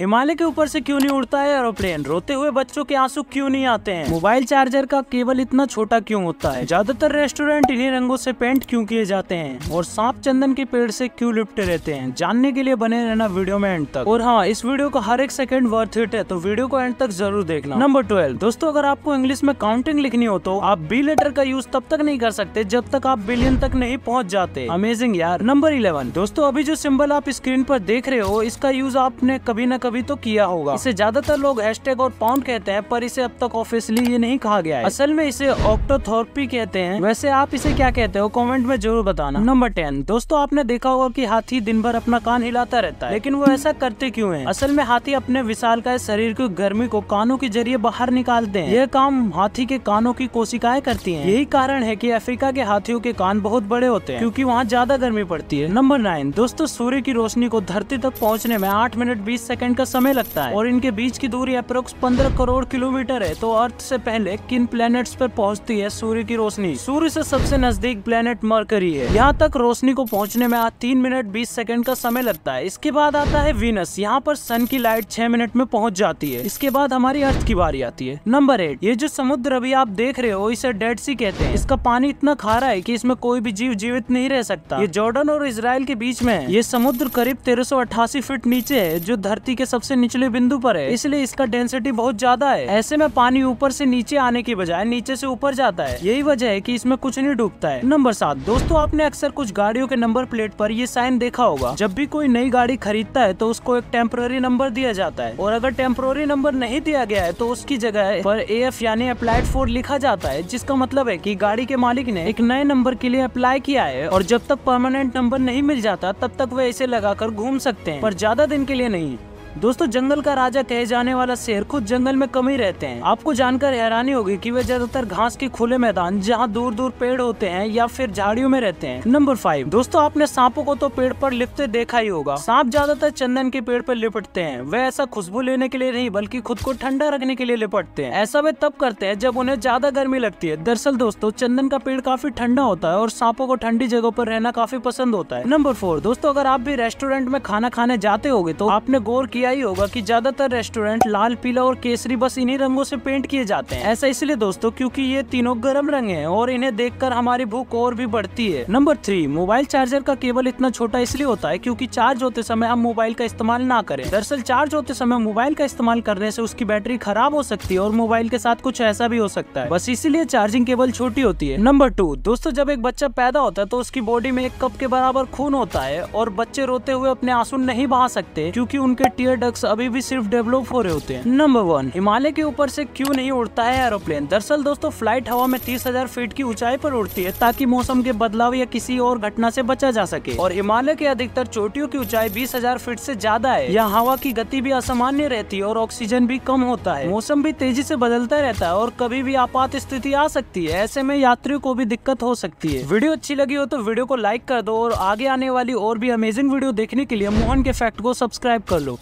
हिमालय के ऊपर से क्यों नहीं उड़ता है एरोप्लेन रोते हुए बच्चों के आंसू क्यों नहीं आते हैं मोबाइल चार्जर का केवल इतना छोटा क्यों होता है ज्यादातर रेस्टोरेंट इन्हीं रंगों से पेंट क्यों किए जाते हैं और सांप चंदन के पेड़ से क्यों लिपटे रहते हैं जानने के लिए बने रहना वीडियो में एंड तक और हाँ इस वीडियो का हर एक सेकंड वर्थ इट है तो वीडियो को एंड तक जरूर देखना नंबर ट्वेल्व दोस्तों अगर आपको इंग्लिश में काउंटिंग लिखनी हो तो आप बी लेटर का यूज तब तक नहीं कर सकते जब तक आप बिलियन तक नहीं पहुँच जाते अमेजिंग यार नंबर इलेवन दोस्तों अभी जो सिंबल आप स्क्रीन पर देख रहे हो इसका यूज आपने कभी न कभी तो किया होगा इसे ज्यादातर लोग एस्टेक और पाउंड कहते हैं पर इसे अब तक ऑफिसली ये नहीं कहा गया है असल में इसे ऑक्टोथोरपी कहते हैं वैसे आप इसे क्या कहते हो कमेंट में जरूर बताना नंबर टेन दोस्तों आपने देखा होगा की हाथी दिन भर अपना कान हिलाता रहता है लेकिन वो ऐसा करते क्यूँ है असल में हाथी अपने विशाल शरीर की गर्मी को कानों के जरिए बाहर निकालते हैं यह काम हाथी के कानों की कोशिकाएं करती हैं। यही कारण है कि अफ्रीका के हाथियों के कान बहुत बड़े होते हैं क्योंकि वहाँ ज्यादा गर्मी पड़ती है नंबर नाइन दोस्तों सूर्य की रोशनी को धरती तक पहुँचने में आठ मिनट बीस सेकंड का समय लगता है और इनके बीच की दूरी अप्रोक्स पंद्रह करोड़ किलोमीटर है तो अर्थ से पहले किन प्लैनेट्स पर पहुंचती है सूर्य की रोशनी सूर्य से सबसे नजदीक प्लैनेट मरकरी है यहाँ तक रोशनी को पहुँचने में तीन मिनट बीस सेकंड का समय लगता है इसके बाद आता है वीनस यहाँ पर सन की लाइट छह मिनट में पहुँच जाती है इसके बाद हमारी अर्थ की बारी आती है नंबर एट ये जो समुद्र अभी आप देख रहे हो इसे डेड सी कहते हैं इसका पानी इतना खारा है की इसमें कोई भी जीव जीवित नहीं रह सकता ये जॉर्डन और इसराइल के बीच में है ये समुद्र करीब तेरह फीट नीचे है जो धरती के सबसे निचले बिंदु पर है इसलिए इसका डेंसिटी बहुत ज्यादा है ऐसे में पानी ऊपर से नीचे आने की बजाय नीचे से ऊपर जाता है यही वजह है कि इसमें कुछ नहीं डूबता है नंबर सात दोस्तों आपने अक्सर कुछ गाड़ियों के नंबर प्लेट पर ये साइन देखा होगा जब भी कोई नई गाड़ी खरीदता है तो उसको एक टेम्प्रोरी नंबर दिया जाता है और अगर टेम्प्रोरी नंबर नहीं दिया गया है तो उसकी जगह पर ए एफ यानी अप्लाइड फोर लिखा जाता है जिसका मतलब है की गाड़ी के मालिक ने एक नए नंबर के लिए अप्लाई किया है और जब तक परमानेंट नंबर नहीं मिल जाता तब तक वह इसे लगाकर घूम सकते हैं पर ज्यादा दिन के लिए नहीं दोस्तों जंगल का राजा कहे जाने वाला शेर खुद जंगल में कम ही रहते हैं आपको जानकर हैरानी होगी कि वे ज्यादातर घास के खुले मैदान जहाँ दूर दूर पेड़ होते हैं या फिर झाड़ियों में रहते हैं नंबर फाइव दोस्तों आपने सांपों को तो पेड़ पर लिपते देखा ही होगा सांप ज्यादातर चंदन के पेड़ पर लिपटते हैं वे ऐसा खुशबू लेने के लिए नहीं बल्कि खुद को ठंडा रखने के लिए लिपटते हैं ऐसा वे तब करते हैं जब उन्हें ज्यादा गर्मी लगती है दरअसल दोस्तों चंदन का पेड़ काफी ठंडा होता है और सांपों को ठंडी जगहों पर रहना काफी पसंद होता है नंबर फोर दोस्तों अगर आप भी रेस्टोरेंट में खाना खाने जाते हो तो आपने गौर किया किया ही होगा कि ज्यादातर रेस्टोरेंट लाल पीला और केसरी बस इन्हीं रंगों से पेंट किए जाते हैं ऐसा इसलिए दोस्तों क्योंकि ये तीनों गर्म रंग हैं और इन्हें देखकर हमारी भूख और भी बढ़ती है नंबर थ्री मोबाइल चार्जर का केबल इतना छोटा इसलिए होता है क्यूँकी चार्ज होते समय हम मोबाइल का इस्तेमाल ना करें दरअसल चार्ज होते समय मोबाइल का इस्तेमाल करने ऐसी उसकी बैटरी खराब हो सकती है और मोबाइल के साथ कुछ ऐसा भी हो सकता है बस इसीलिए चार्जिंग केबल छोटी होती है नंबर टू दोस्तों जब एक बच्चा पैदा होता है तो उसकी बॉडी में एक कप के बराबर खून होता है और बच्चे रोते हुए अपने आंसू नहीं बहा सकते क्योंकि उनके टीयर ये डक्स अभी भी सिर्फ डेवलप हो रहे होते हैं नंबर वन हिमालय के ऊपर से क्यों नहीं उड़ता है एरोप्लेन दरअसल दोस्तों फ्लाइट हवा में तीस हजार फीट की ऊंचाई पर उड़ती है ताकि मौसम के बदलाव या किसी और घटना से बचा जा सके और हिमालय के अधिकतर चोटियों की ऊंचाई बीस हजार फीट से ज्यादा है यहाँ हवा की गति भी असामान्य रहती है और ऑक्सीजन भी कम होता है मौसम भी तेजी से बदलता रहता है और कभी भी आपात स्थिति आ सकती है ऐसे में यात्रियों को भी दिक्कत हो सकती है वीडियो अच्छी लगी हो तो वीडियो को लाइक कर दो और आगे आने वाली और भी अमेजिंग वीडियो देखने के लिए मोहन के फैक्ट को सब्सक्राइब कर लो